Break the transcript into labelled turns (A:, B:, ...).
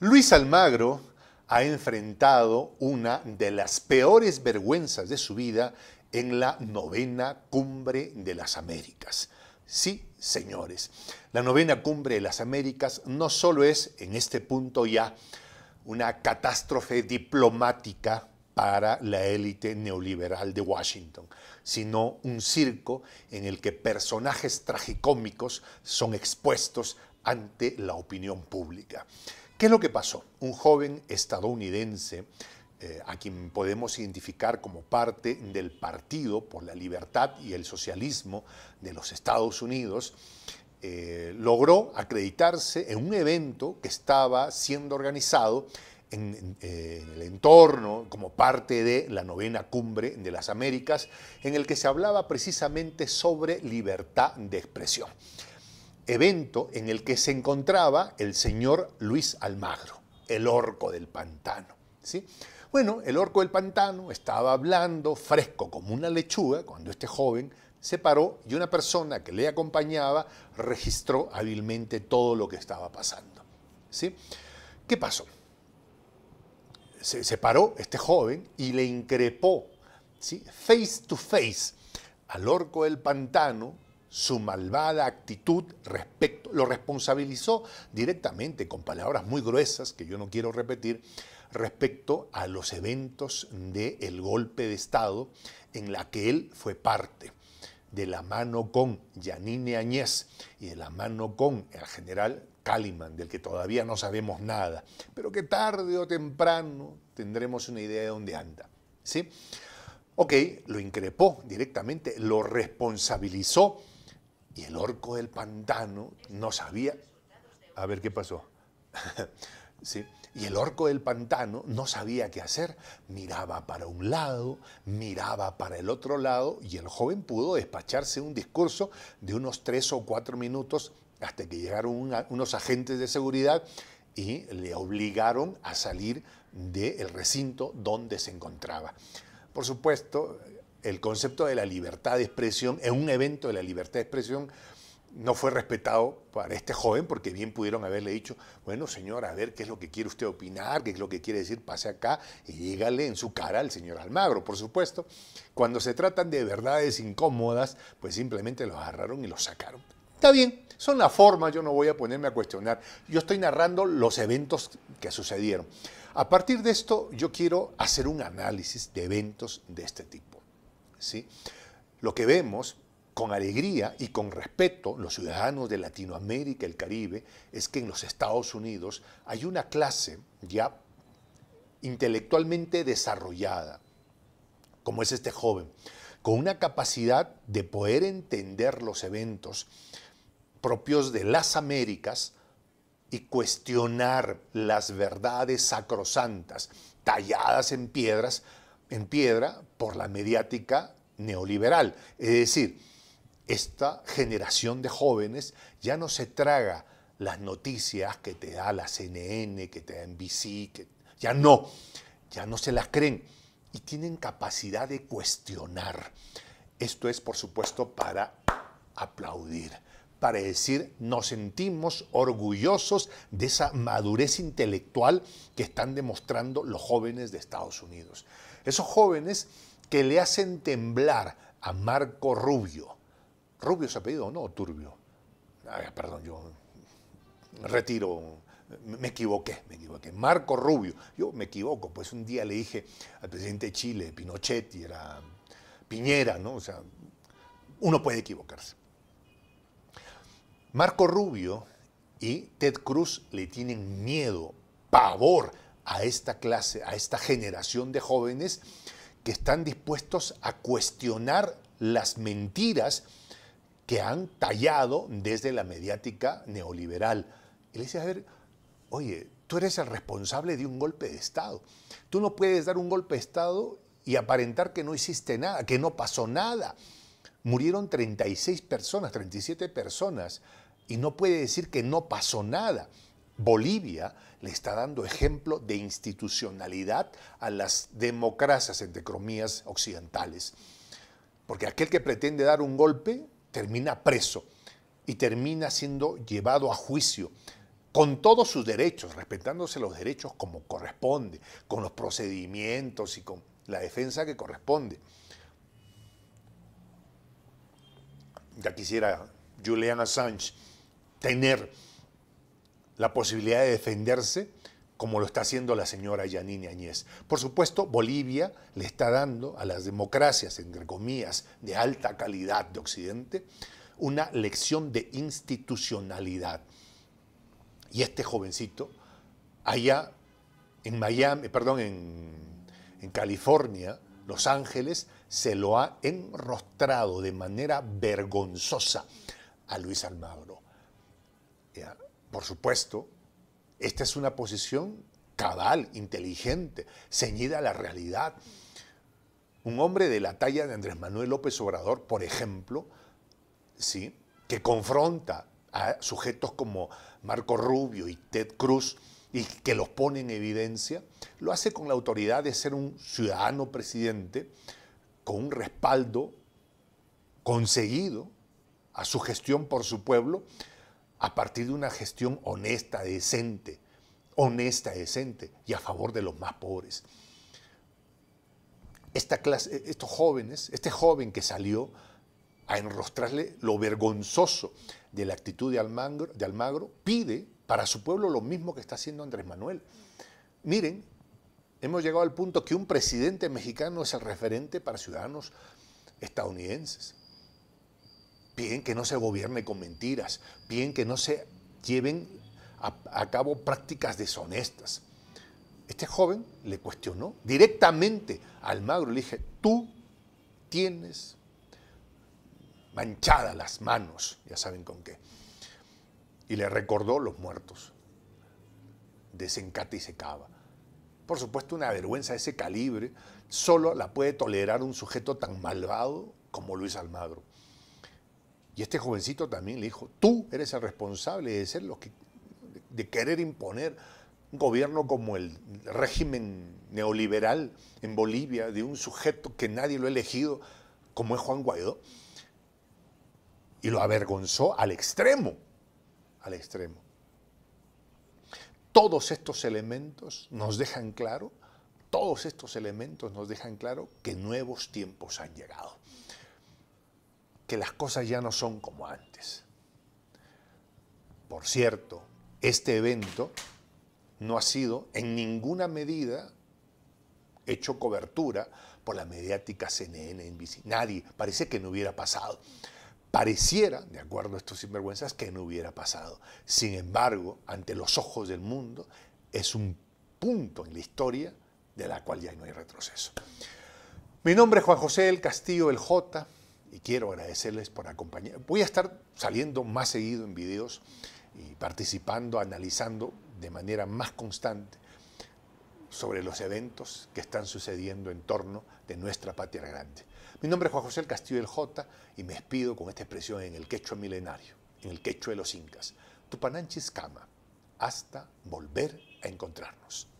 A: Luis Almagro ha enfrentado una de las peores vergüenzas de su vida en la novena cumbre de las Américas. Sí, señores, la novena cumbre de las Américas no solo es, en este punto ya, una catástrofe diplomática para la élite neoliberal de Washington, sino un circo en el que personajes tragicómicos son expuestos ante la opinión pública. ¿Qué es lo que pasó? Un joven estadounidense eh, a quien podemos identificar como parte del Partido por la Libertad y el Socialismo de los Estados Unidos, eh, logró acreditarse en un evento que estaba siendo organizado eh, en, el entorno, como parte de la novena cumbre de las Américas, en el que se hablaba precisamente sobre libertad de expresión evento en el que se encontraba el señor Luis Almagro, el orco del pantano. ¿sí? Bueno, el orco del pantano estaba hablando, fresco como una lechuga, cuando este joven se paró y una persona que le acompañaba registró hábilmente todo lo que estaba pasando. ¿sí? ¿Qué pasó? Se, paró este joven y le increpó face to face al orco del pantano su malvada actitud respecto, lo responsabilizó directamente con palabras muy gruesas que yo no quiero repetir respecto a los eventos del el golpe de Estado en la que él fue parte, de la mano con Yanine Añez y de la mano con el general Caliman, del que todavía no sabemos nada, pero que tarde o temprano tendremos una idea de dónde anda. ¿sí? Ok, lo increpó directamente, lo responsabilizó y el orco del pantano no sabía. A ver qué pasó. ¿Sí? Y el orco del pantano no sabía qué hacer. Miraba para un lado, miraba para el otro lado, y el joven pudo despacharse un discurso de unos tres o cuatro minutos hasta que llegaron unos agentes de seguridad y le obligaron a salir del recinto donde se encontraba. Por supuesto, el concepto de la libertad de expresión, en un evento de la libertad de expresión, no fue respetado para este joven porque bien pudieron haberle dicho, bueno señor, a ver qué es lo que quiere usted opinar, qué es lo que quiere decir, pase acá y dígale en su cara al señor Almagro, por supuesto. Cuando se tratan de verdades incómodas, pues simplemente los agarraron y los sacaron. Está bien, son las formas, yo no voy a ponerme a cuestionar. Yo estoy narrando los eventos que sucedieron. A partir de esto, yo quiero hacer un análisis de eventos de este tipo. Lo que vemos con alegría y con respeto los ciudadanos de Latinoamérica y el Caribe es que en los Estados Unidos hay una clase ya intelectualmente desarrollada, como es este joven, con una capacidad de poder entender los eventos propios de las Américas y cuestionar las verdades sacrosantas talladas en piedras en piedra por la mediática neoliberal. Es decir, esta generación de jóvenes ya no se traga las noticias que te da la CNN, que te da NBC, que ya no, ya no se las creen y tienen capacidad de cuestionar. Esto es, por supuesto, para aplaudir, para decir, nos sentimos orgullosos de esa madurez intelectual que están demostrando los jóvenes de Estados Unidos. Esos jóvenes que le hacen temblar a Marco Rubio. ¿Rubio ha apellido o no? Turbio. Ay, perdón, yo retiro, me equivoqué, me equivoqué. Marco Rubio, yo me equivoco, pues un día le dije al presidente de Chile, Pinochet, y era Piñera, ¿no? O sea, uno puede equivocarse. Marco Rubio y Ted Cruz le tienen miedo, pavor a esta clase, a esta generación de jóvenes que están dispuestos a cuestionar las mentiras que han tallado desde la mediática neoliberal. Y le dice, a ver, oye, tú eres el responsable de un golpe de Estado. Tú no puedes dar un golpe de Estado y aparentar que no hiciste nada, que no pasó nada. Murieron 36 personas, 37 personas, y no puede decir que no pasó nada. Bolivia le está dando ejemplo de institucionalidad a las democracias, entre comillas, occidentales. Porque aquel que pretende dar un golpe termina preso y termina siendo llevado a juicio con todos sus derechos, respetándose los derechos como corresponde, con los procedimientos y con la defensa que corresponde. Ya quisiera Julian Assange tener la posibilidad de defenderse como lo está haciendo la señora Yanine Añez. Por supuesto, Bolivia le está dando a las democracias, entre comillas, de alta calidad de Occidente, una lección de institucionalidad. Y este jovencito, allá en Miami, perdón, en, California, Los Ángeles, se lo ha enrostrado de manera vergonzosa a Luis Almagro. Por supuesto, esta es una posición cabal, inteligente, ceñida a la realidad. Un hombre de la talla de Andrés Manuel López Obrador, por ejemplo, ¿sí? que confronta a sujetos como Marco Rubio y Ted Cruz y que los pone en evidencia, lo hace con la autoridad de ser un ciudadano presidente con un respaldo conseguido a su gestión por su pueblo a partir de una gestión honesta, decente, honesta, decente y a favor de los más pobres. Esta clase, estos jóvenes, este joven que salió a enrostrarle lo vergonzoso de la actitud de Almagro, de Almagro, pide para su pueblo lo mismo que está haciendo Andrés Manuel. Miren, hemos llegado al punto que un presidente mexicano es el referente para ciudadanos estadounidenses piden que no se gobierne con mentiras, piden que no se lleven a, cabo prácticas deshonestas. Este joven le cuestionó directamente a Almagro, le dije, tú tienes manchadas las manos, ya saben con qué. Y le recordó los muertos de y y Secaba. Por supuesto, una vergüenza de ese calibre solo la puede tolerar un sujeto tan malvado como Luis Almagro. Y este jovencito también le dijo, tú eres el responsable de ser que, de querer imponer un gobierno como el régimen neoliberal en Bolivia, de un sujeto que nadie lo ha elegido, como es Juan Guaidó. Y lo avergonzó al extremo, al extremo. Todos estos elementos nos dejan claro, todos estos elementos nos dejan claro que nuevos tiempos han llegado que las cosas ya no son como antes. Por cierto, este evento no ha sido en ninguna medida hecho cobertura por la mediática CNN, NBC. Nadie, parece que no hubiera pasado. Pareciera, de acuerdo a estos sinvergüenzas, que no hubiera pasado. Sin embargo, ante los ojos del mundo, es un punto en la historia de la cual ya no hay retroceso. Mi nombre es Juan José El Castillo, el J y quiero agradecerles por acompañar. Voy a estar saliendo más seguido en videos y participando, analizando de manera más constante sobre los eventos que están sucediendo en torno de nuestra patria grande. Mi nombre es Juan José Castillo del Jota y me despido con esta expresión en el quechua milenario, en el quechua de los incas. Tupananchis hasta volver a encontrarnos.